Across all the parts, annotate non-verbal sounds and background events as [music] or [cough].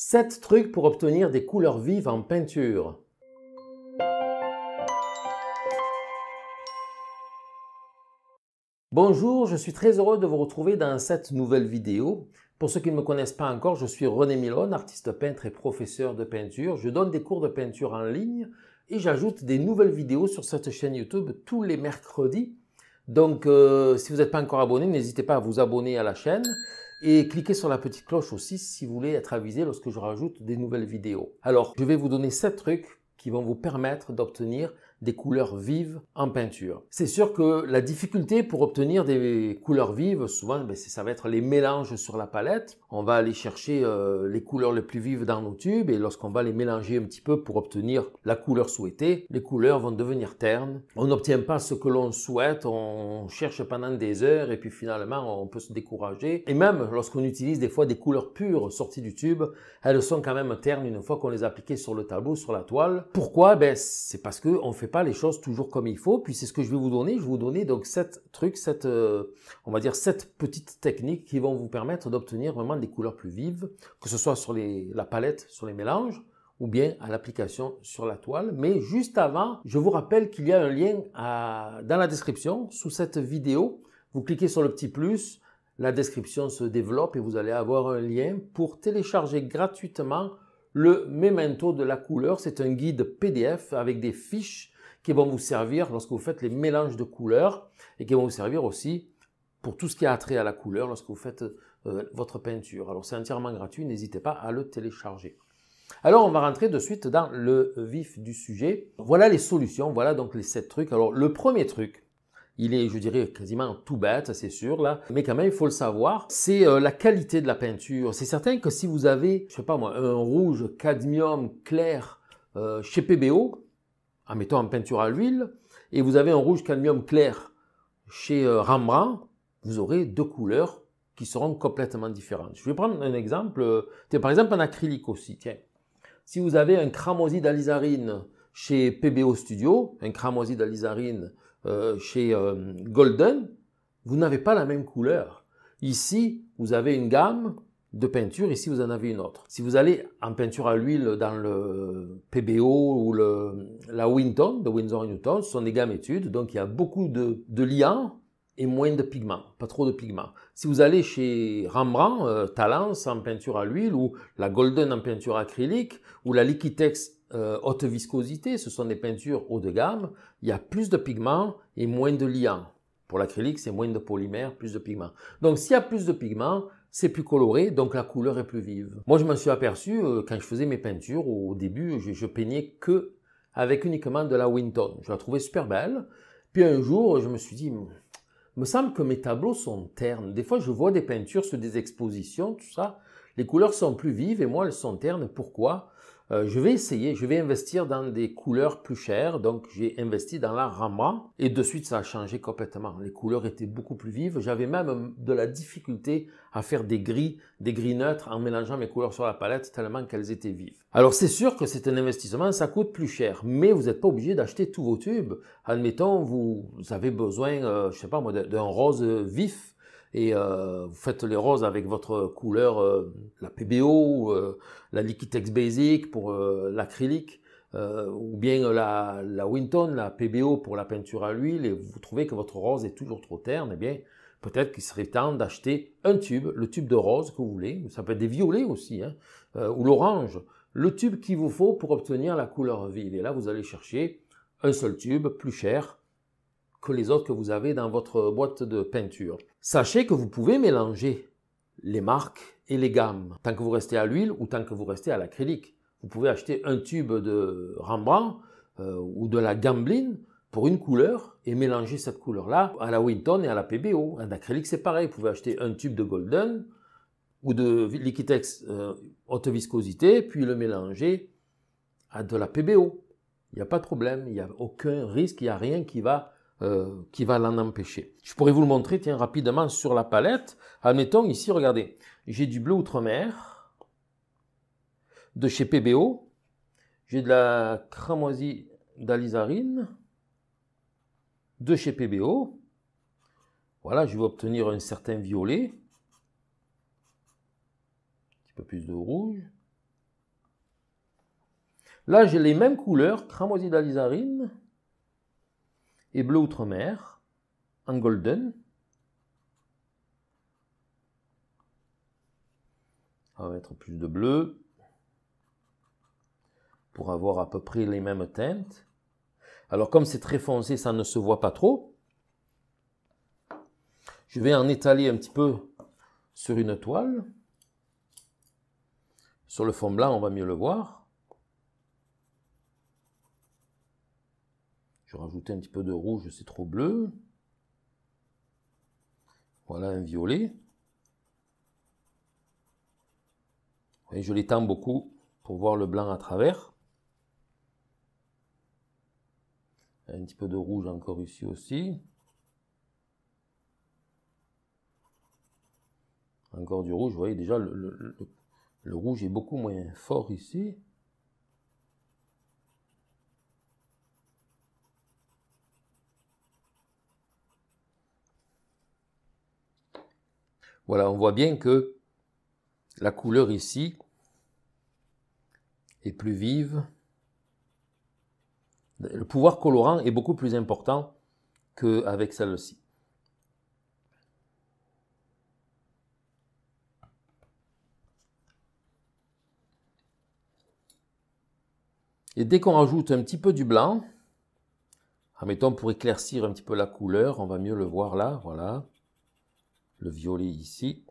7 trucs pour obtenir des couleurs vives en peinture. Bonjour, je suis très heureux de vous retrouver dans cette nouvelle vidéo. Pour ceux qui ne me connaissent pas encore, je suis René Milon, artiste peintre et professeur de peinture. Je donne des cours de peinture en ligne et j'ajoute des nouvelles vidéos sur cette chaîne YouTube tous les mercredis. Donc, euh, si vous n'êtes pas encore abonné, n'hésitez pas à vous abonner à la chaîne. Et cliquez sur la petite cloche aussi si vous voulez être avisé lorsque je rajoute des nouvelles vidéos. Alors, je vais vous donner 7 trucs qui vont vous permettre d'obtenir des couleurs vives en peinture. C'est sûr que la difficulté pour obtenir des couleurs vives, souvent, ben, ça va être les mélanges sur la palette. On va aller chercher euh, les couleurs les plus vives dans nos tubes et lorsqu'on va les mélanger un petit peu pour obtenir la couleur souhaitée, les couleurs vont devenir ternes. On n'obtient pas ce que l'on souhaite, on cherche pendant des heures et puis finalement on peut se décourager. Et même lorsqu'on utilise des fois des couleurs pures sorties du tube, elles sont quand même ternes une fois qu'on les a appliquées sur le tableau, sur la toile. Pourquoi ben, C'est parce qu'on fait pas les choses toujours comme il faut. Puis c'est ce que je vais vous donner. Je vais vous donner donc sept trucs, sept, euh, on va dire sept petites techniques qui vont vous permettre d'obtenir vraiment des couleurs plus vives, que ce soit sur les, la palette, sur les mélanges ou bien à l'application sur la toile. Mais juste avant, je vous rappelle qu'il y a un lien dans la description sous cette vidéo. Vous cliquez sur le petit plus, la description se développe et vous allez avoir un lien pour télécharger gratuitement le Memento de la couleur. C'est un guide PDF avec des fiches qui vont vous servir lorsque vous faites les mélanges de couleurs et qui vont vous servir aussi pour tout ce qui a trait à la couleur lorsque vous faites euh, votre peinture. Alors c'est entièrement gratuit, n'hésitez pas à le télécharger. Alors on va rentrer de suite dans le vif du sujet. Voilà les solutions, voilà donc les sept trucs. Alors le premier truc, il est, je dirais, quasiment tout bête, c'est sûr, là. Mais quand même, il faut le savoir. C'est euh, la qualité de la peinture. C'est certain que si vous avez, je sais pas moi, un rouge cadmium clair euh, chez PBO, en mettant en peinture à l'huile, et vous avez un rouge cadmium clair chez euh, Rembrandt, vous aurez deux couleurs qui seront complètement différentes. Je vais prendre un exemple, euh, par exemple en acrylique aussi, tiens. Si vous avez un cramoisi d'alizarine chez PBO Studio, un cramoisi d'alizarine euh, chez Golden, vous n'avez pas la même couleur. Ici, vous avez une gamme de peinture, ici vous en avez une autre. Si vous allez en peinture à l'huile dans le PBO ou le, la Winton de Windsor Newton, ce sont des gammes études, donc il y a beaucoup de, liants et moins de pigments, pas trop de pigments. Si vous allez chez Rembrandt, euh, Talens, en peinture à l'huile ou la Golden en peinture acrylique ou la Liquitex euh, haute viscosité, ce sont des peintures haut de gamme, il y a plus de pigments et moins de liants. Pour l'acrylique, c'est moins de polymères, plus de pigments. Donc s'il y a plus de pigments, c'est plus coloré, donc la couleur est plus vive. Moi, je m'en suis aperçu euh, quand je faisais mes peintures. Au début, je, peignais que avec uniquement de la Winton. Je la trouvais super belle. Puis un jour, je me suis dit, hmm, me semble que mes tableaux sont ternes. Des fois, je vois des peintures sur des expositions, tout ça. Les couleurs sont plus vives et moi, elles sont ternes. Pourquoi euh, je vais essayer, je vais investir dans des couleurs plus chères. Donc j'ai investi dans la Rama et de suite ça a changé complètement. Les couleurs étaient beaucoup plus vives. J'avais même de la difficulté à faire des gris, des gris neutres en mélangeant mes couleurs sur la palette tellement qu'elles étaient vives. Alors c'est sûr que c'est un investissement, ça coûte plus cher, mais vous n'êtes pas obligé d'acheter tous vos tubes. Admettons, vous avez besoin, euh, je sais pas moi, d'un rose vif et euh, vous faites les roses avec votre couleur, euh, la PBO, euh, la Liquitex Basic pour l'acrylique, ou bien la, Winton, la PBO pour la peinture à l'huile, et vous trouvez que votre rose est toujours trop terne, et eh bien, peut-être qu'il serait temps d'acheter un tube, le tube de rose que vous voulez, ça peut être des violets aussi, hein, ou l'orange, le tube qu'il vous faut pour obtenir la couleur vive. Et là, vous allez chercher un seul tube plus cher, que les autres que vous avez dans votre boîte de peinture. Sachez que vous pouvez mélanger les marques et les gammes, tant que vous restez à l'huile ou tant que vous restez à l'acrylique. Vous pouvez acheter un tube de Rembrandt euh, ou de la Gamblin pour une couleur et mélanger cette couleur-là à la Winton et à la PBO. En acrylique, c'est pareil. Vous pouvez acheter un tube de Golden ou de Liquitex euh, haute viscosité, puis le mélanger à de la PBO. Il n'y a pas de problème, il n'y a aucun risque, il n'y a rien qui va euh, qui va l'en empêcher. Je pourrais vous le montrer, tiens, rapidement sur la palette. Admettons ici, regardez, j'ai du bleu outre-mer de chez PBO. J'ai de la cramoisie d'alizarine de chez PBO. Voilà, je vais obtenir un certain violet. Un petit peu plus de rouge. Là, j'ai les mêmes couleurs, cramoisie d'alizarine et bleu outre-mer, un golden. On va mettre plus de bleu pour avoir à peu près les mêmes teintes. Alors comme c'est très foncé, ça ne se voit pas trop. Je vais en étaler un petit peu sur une toile. Sur le fond blanc, on va mieux le voir. Je rajoute un petit peu de rouge, c'est trop bleu. Voilà un violet. Et je l'étends beaucoup pour voir le blanc à travers. Un petit peu de rouge encore ici aussi. Encore du rouge, vous voyez déjà le rouge est beaucoup moins fort ici. Voilà, on voit bien que la couleur ici est plus vive. Le pouvoir colorant est beaucoup plus important qu'avec celle-ci. Et dès qu'on rajoute un petit peu du blanc, admettons pour éclaircir un petit peu la couleur, on va mieux le voir là, voilà le violet ici.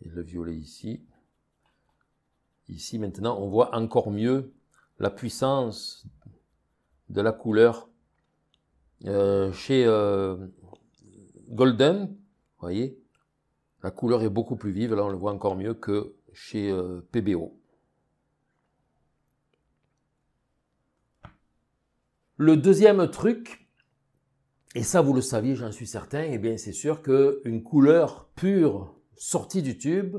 Et le violet ici. Ici, maintenant, on voit encore mieux la puissance de la couleur euh, chez euh, Golden. Vous voyez, la couleur est beaucoup plus vive. Là, on le voit encore mieux que chez euh, PBO. Le deuxième truc et ça, vous le saviez, j'en suis certain, et eh bien c'est sûr qu'une couleur pure sortie du tube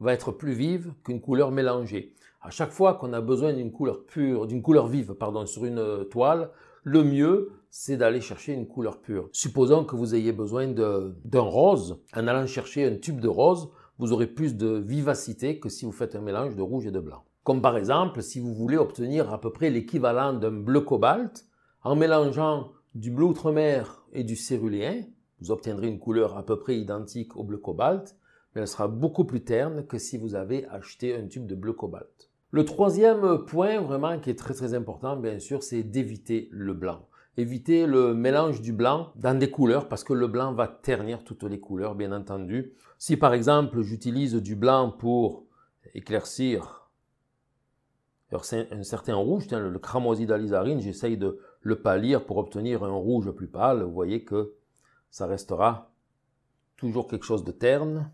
va être plus vive qu'une couleur mélangée. À chaque fois qu'on a besoin d'une couleur pure, d'une couleur vive, pardon, sur une euh, toile, le mieux, c'est d'aller chercher une couleur pure. Supposons que vous ayez besoin d'un rose, en allant chercher un tube de rose, vous aurez plus de vivacité que si vous faites un mélange de rouge et de blanc. Comme par exemple, si vous voulez obtenir à peu près l'équivalent d'un bleu cobalt, en mélangeant du bleu outre-mer et du céruléen, vous obtiendrez une couleur à peu près identique au bleu cobalt, mais elle sera beaucoup plus terne que si vous avez acheté un tube de bleu cobalt. Le troisième point vraiment qui est très très important, bien sûr, c'est d'éviter le blanc. Éviter le mélange du blanc dans des couleurs parce que le blanc va ternir toutes les couleurs, bien entendu. Si par exemple j'utilise du blanc pour éclaircir alors, c'est un certain rouge, le, cramoisi d'alizarine, j'essaye de le pâlir pour obtenir un rouge plus pâle. Vous voyez que ça restera toujours quelque chose de terne.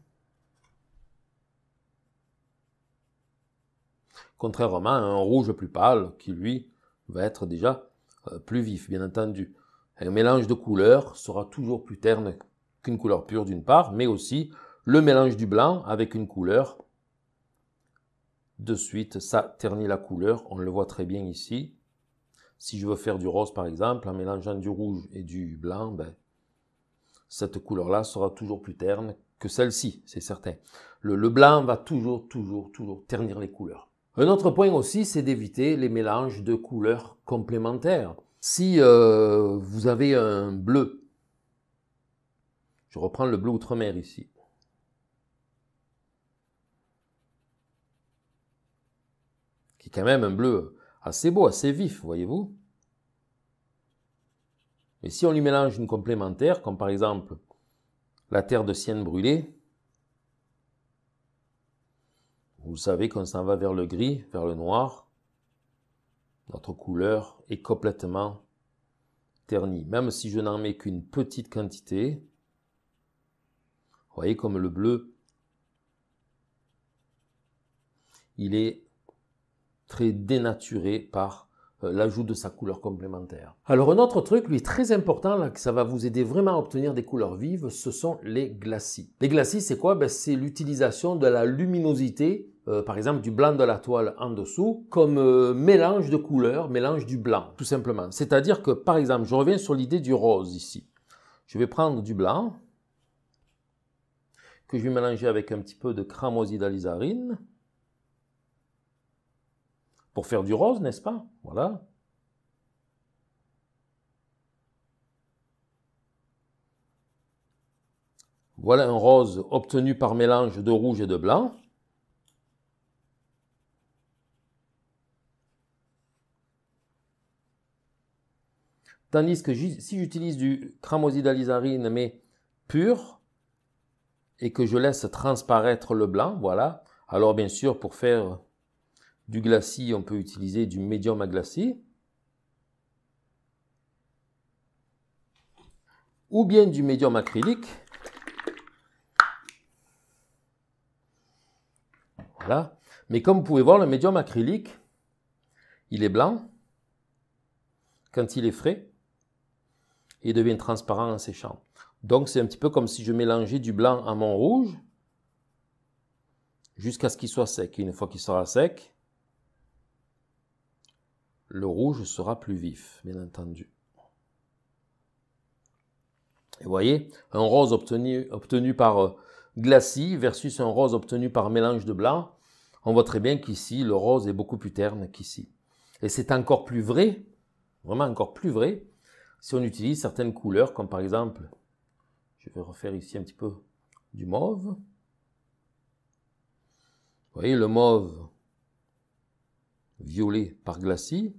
Contrairement à un rouge plus pâle qui, lui, va être déjà euh, plus vif, bien entendu. Un mélange de couleurs sera toujours plus terne qu'une couleur pure d'une part, mais aussi le mélange du blanc avec une couleur de suite, ça ternit la couleur. On le voit très bien ici. Si je veux faire du rose, par exemple, en mélangeant du rouge et du blanc, ben, cette couleur-là sera toujours plus terne que celle-ci, c'est certain. Le, blanc va toujours, toujours, toujours ternir les couleurs. Un autre point aussi, c'est d'éviter les mélanges de couleurs complémentaires. Si euh, vous avez un bleu, je reprends le bleu outre-mer ici, C'est quand même un bleu assez beau, assez vif, voyez-vous. Mais si on lui mélange une complémentaire, comme par exemple la terre de sienne brûlée, vous savez qu'on s'en va vers le gris, vers le noir. Notre couleur est complètement ternie. Même si je n'en mets qu'une petite quantité, voyez comme le bleu, il est très dénaturé par euh, l'ajout de sa couleur complémentaire. Alors un autre truc, lui, très important, là, que ça va vous aider vraiment à obtenir des couleurs vives, ce sont les glacis. Les glacis, c'est quoi ben, C'est l'utilisation de la luminosité, euh, par exemple du blanc de la toile en dessous, comme euh, mélange de couleurs, mélange du blanc, tout simplement. C'est-à-dire que, par exemple, je reviens sur l'idée du rose ici. Je vais prendre du blanc, que je vais mélanger avec un petit peu de cramoisie d'alizarine, pour faire du rose, n'est-ce pas Voilà. Voilà un rose obtenu par mélange de rouge et de blanc. Tandis que si j'utilise du alizarine, mais pur et que je laisse transparaître le blanc, voilà, alors bien sûr pour faire du glacis, on peut utiliser du médium à glacis. Ou bien du médium acrylique. Voilà. Mais comme vous pouvez voir, le médium acrylique, il est blanc quand il est frais et devient transparent en séchant. Donc c'est un petit peu comme si je mélangeais du blanc à mon rouge jusqu'à ce qu'il soit sec. une fois qu'il sera sec, le rouge sera plus vif, bien entendu. Et vous voyez, un rose obtenu, obtenu par euh, glacis versus un rose obtenu par mélange de blanc, on voit très bien qu'ici, le rose est beaucoup plus terne qu'ici. Et c'est encore plus vrai, vraiment encore plus vrai, si on utilise certaines couleurs, comme par exemple, je vais refaire ici un petit peu du mauve. Vous voyez, le mauve, violet par glacis.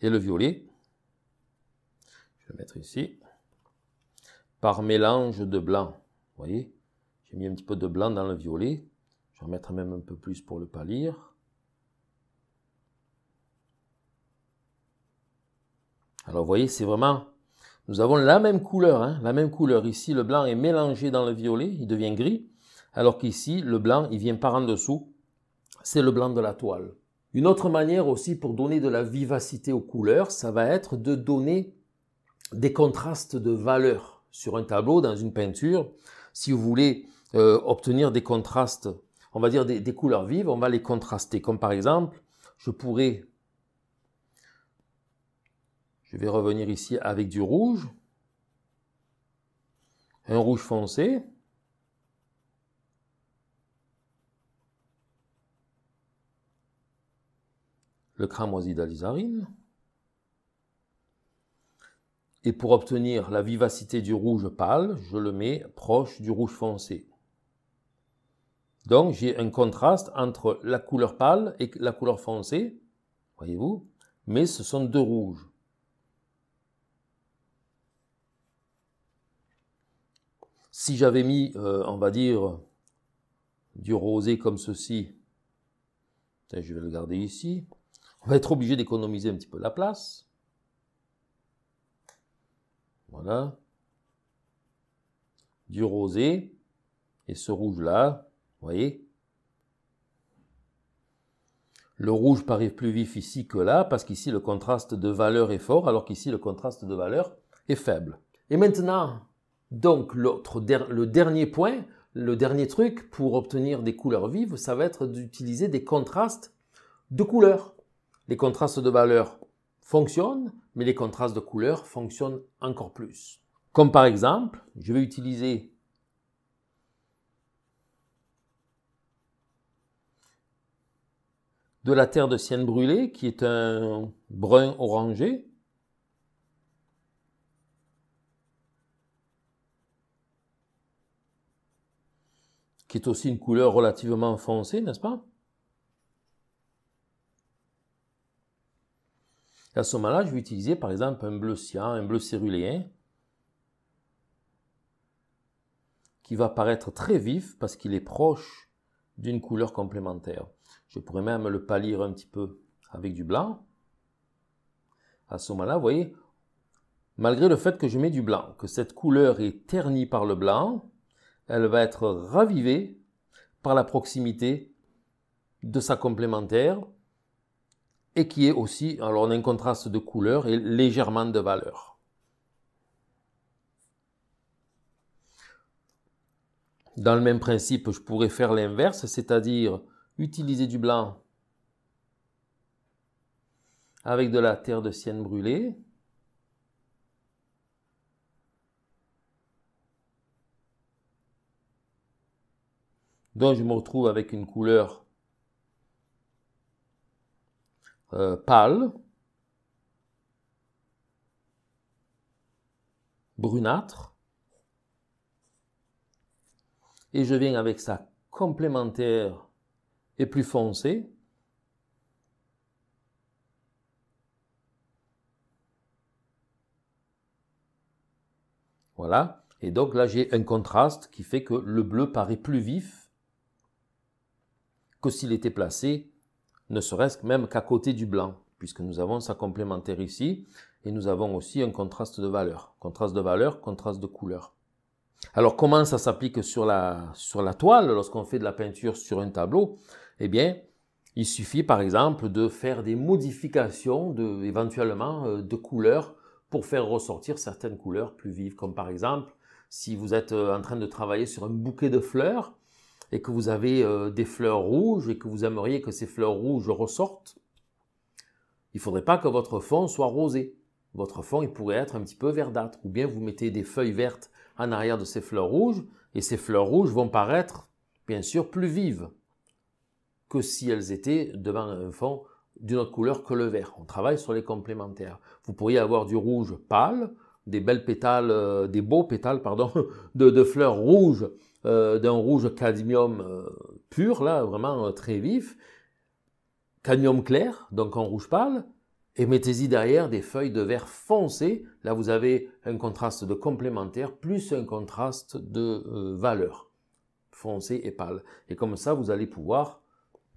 Et le violet, je vais mettre ici, par mélange de blanc. voyez, j'ai mis un petit peu de blanc dans le violet. Je vais en mettre même un peu plus pour le pâlir. Alors vous voyez, c'est vraiment nous avons la même couleur, hein, la même couleur. Ici, le blanc est mélangé dans le violet, il devient gris, alors qu'ici, le blanc, il vient par en dessous, c'est le blanc de la toile. Une autre manière aussi pour donner de la vivacité aux couleurs, ça va être de donner des contrastes de valeur sur un tableau, dans une peinture. Si vous voulez euh, obtenir des contrastes, on va dire des couleurs vives, on va les contraster. Comme par exemple, je pourrais je vais revenir ici avec du rouge. Un rouge foncé. Le cramoisi d'alizarine. Et pour obtenir la vivacité du rouge pâle, je le mets proche du rouge foncé. Donc j'ai un contraste entre la couleur pâle et la couleur foncée, voyez-vous, mais ce sont deux rouges. si j'avais mis, euh, on va dire, du rosé comme ceci, je vais le garder ici, on va être obligé d'économiser un petit peu la place. Voilà. Du rosé. Et ce rouge-là, vous voyez Le rouge paraît plus vif ici que là, parce qu'ici le contraste de valeur est fort, alors qu'ici le contraste de valeur est faible. Et maintenant, donc le dernier point, le dernier truc pour obtenir des couleurs vives, ça va être d'utiliser des contrastes de couleurs. Les contrastes de valeurs fonctionnent, mais les contrastes de couleurs fonctionnent encore plus. Comme par exemple, je vais utiliser de la terre de sienne brûlée, qui est un brun orangé, qui est aussi une couleur relativement foncée, n'est-ce pas À ce moment-là, je vais utiliser par exemple un bleu cyan, un bleu céruléen, qui va paraître très vif parce qu'il est proche d'une couleur complémentaire. Je pourrais même le pâlir un petit peu avec du blanc. À ce moment-là, vous voyez, malgré le fait que je mets du blanc, que cette couleur est ternie par le blanc, elle va être ravivée par la proximité de sa complémentaire et qui est aussi, alors on a un contraste de couleur et légèrement de valeur. Dans le même principe, je pourrais faire l'inverse, c'est-à-dire utiliser du blanc avec de la terre de sienne brûlée Donc je me retrouve avec une couleur euh, pâle, brunâtre, et je viens avec sa complémentaire et plus foncée. Voilà. Et donc là, j'ai un contraste qui fait que le bleu paraît plus vif que s'il était placé, ne serait-ce même qu'à côté du blanc, puisque nous avons ça complémentaire ici, et nous avons aussi un contraste de valeur. Contraste de valeur, contraste de couleur. Alors comment ça s'applique sur la, sur la toile lorsqu'on fait de la peinture sur un tableau Eh bien, il suffit par exemple de faire des modifications de, éventuellement euh, de couleurs pour faire ressortir certaines couleurs plus vives, comme par exemple si vous êtes euh, en train de travailler sur un bouquet de fleurs, et que vous avez euh, des fleurs rouges et que vous aimeriez que ces fleurs rouges ressortent, il ne faudrait pas que votre fond soit rosé. Votre fond, il pourrait être un petit peu verdâtre. Ou bien vous mettez des feuilles vertes en arrière de ces fleurs rouges et ces fleurs rouges vont paraître, bien sûr, plus vives que si elles étaient devant un fond d'une autre couleur que le vert. On travaille sur les complémentaires. Vous pourriez avoir du rouge pâle, des belles pétales, euh, des beaux pétales, pardon, [laughs] de, fleurs rouges, euh, d'un rouge cadmium euh, pur, là, vraiment très vif, cadmium clair, donc en rouge pâle, et mettez-y derrière des feuilles de vert foncé. Là, vous avez un contraste de complémentaire plus un contraste de valeur, foncé et pâle. Et comme ça, vous allez pouvoir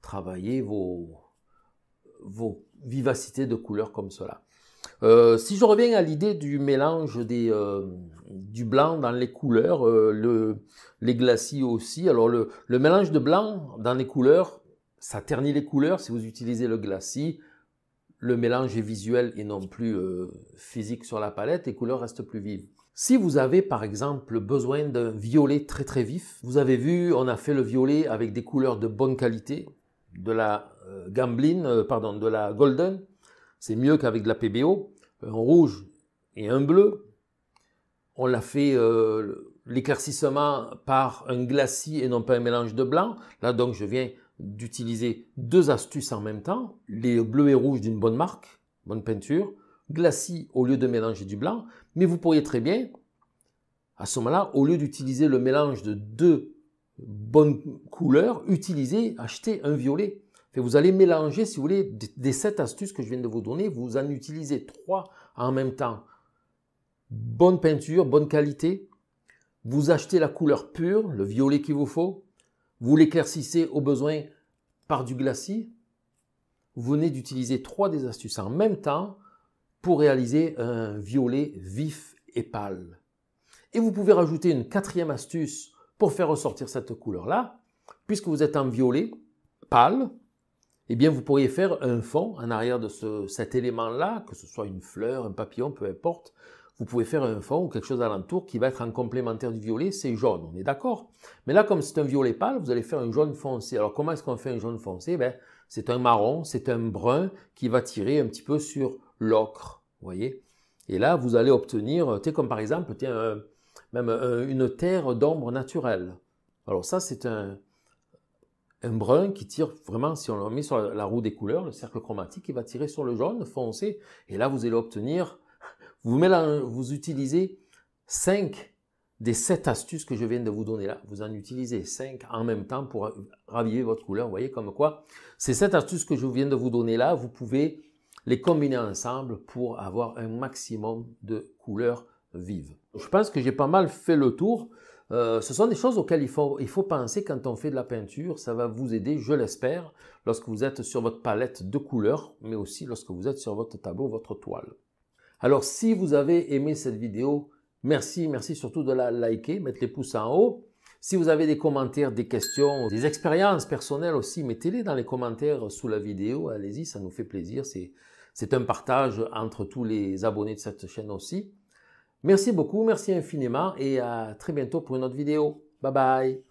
travailler vos, vos vivacités de couleurs comme cela. Euh, si je reviens à l'idée du mélange euh, du blanc dans les couleurs, euh, le, les glacis aussi, alors le, mélange de blanc dans les couleurs, ça ternit les couleurs si vous utilisez le glacis. Le mélange est visuel et non plus physique sur la palette, les couleurs restent plus vives. Si vous avez par exemple besoin d'un violet très très vif, vous avez vu, on a fait le violet avec des couleurs de bonne qualité, de la gambline, pardon, de la golden, c'est mieux qu'avec de la PBO, un rouge et un bleu. On l'a fait euh, l'éclaircissement par un glacis et non pas un mélange de blanc. Là donc je viens d'utiliser deux astuces en même temps, les bleus et rouges d'une bonne marque, bonne peinture, glacis au lieu de mélanger du blanc, mais vous pourriez très bien, à ce moment-là, au lieu d'utiliser le mélange de deux bonnes couleurs, utiliser, acheter un violet vous allez mélanger, si vous voulez, des sept astuces que je viens de vous donner, vous en utilisez trois en même temps. Bonne peinture, bonne qualité. Vous achetez la couleur pure, le violet qu'il vous faut. Vous l'éclaircissez au besoin par du glacis. Vous venez d'utiliser trois des astuces en même temps pour réaliser un violet vif et pâle. Et vous pouvez rajouter une quatrième astuce pour faire ressortir cette couleur-là, puisque vous êtes en violet pâle, eh bien vous pourriez faire un fond en arrière de cet élément-là, que ce soit une fleur, un papillon, peu importe. Vous pouvez faire un fond ou quelque chose alentour qui va être en complémentaire du violet, c'est jaune, on est d'accord. Mais là, comme c'est un violet pâle, vous allez faire un jaune foncé. Alors comment est-ce qu'on fait un jaune foncé ben, C'est un marron, c'est un brun qui va tirer un petit peu sur l'ocre, vous voyez. Et là, vous allez obtenir, sais, comme par exemple, même une terre d'ombre naturelle. Alors ça, c'est un, un brun qui tire vraiment, si on le met sur la roue des couleurs, le cercle chromatique, il va tirer sur le jaune foncé. Et là, vous allez obtenir, [laughs] vous, vous utilisez 5 des 7 astuces que je viens de vous donner là. Vous en utilisez 5 en même temps pour raviver votre couleur. Vous voyez comme quoi, ces 7 astuces que je viens de vous donner là, vous pouvez les combiner ensemble pour avoir un maximum de couleurs vives. Je pense que j'ai pas mal fait le tour. Euh, ce sont des choses auxquelles il faut, il faut penser quand on fait de la peinture. Ça va vous aider, je l'espère, lorsque vous êtes sur votre palette de couleurs, mais aussi lorsque vous êtes sur votre tableau, votre toile. Alors si vous avez aimé cette vidéo, merci, merci surtout de la liker, mettre les pouces en haut. Si vous avez des commentaires, des questions, des expériences personnelles aussi, mettez-les dans les commentaires sous la vidéo. Allez-y, ça nous fait plaisir. C'est un partage entre tous les abonnés de cette chaîne aussi. Merci beaucoup, merci infiniment et à très bientôt pour une autre vidéo. Bye bye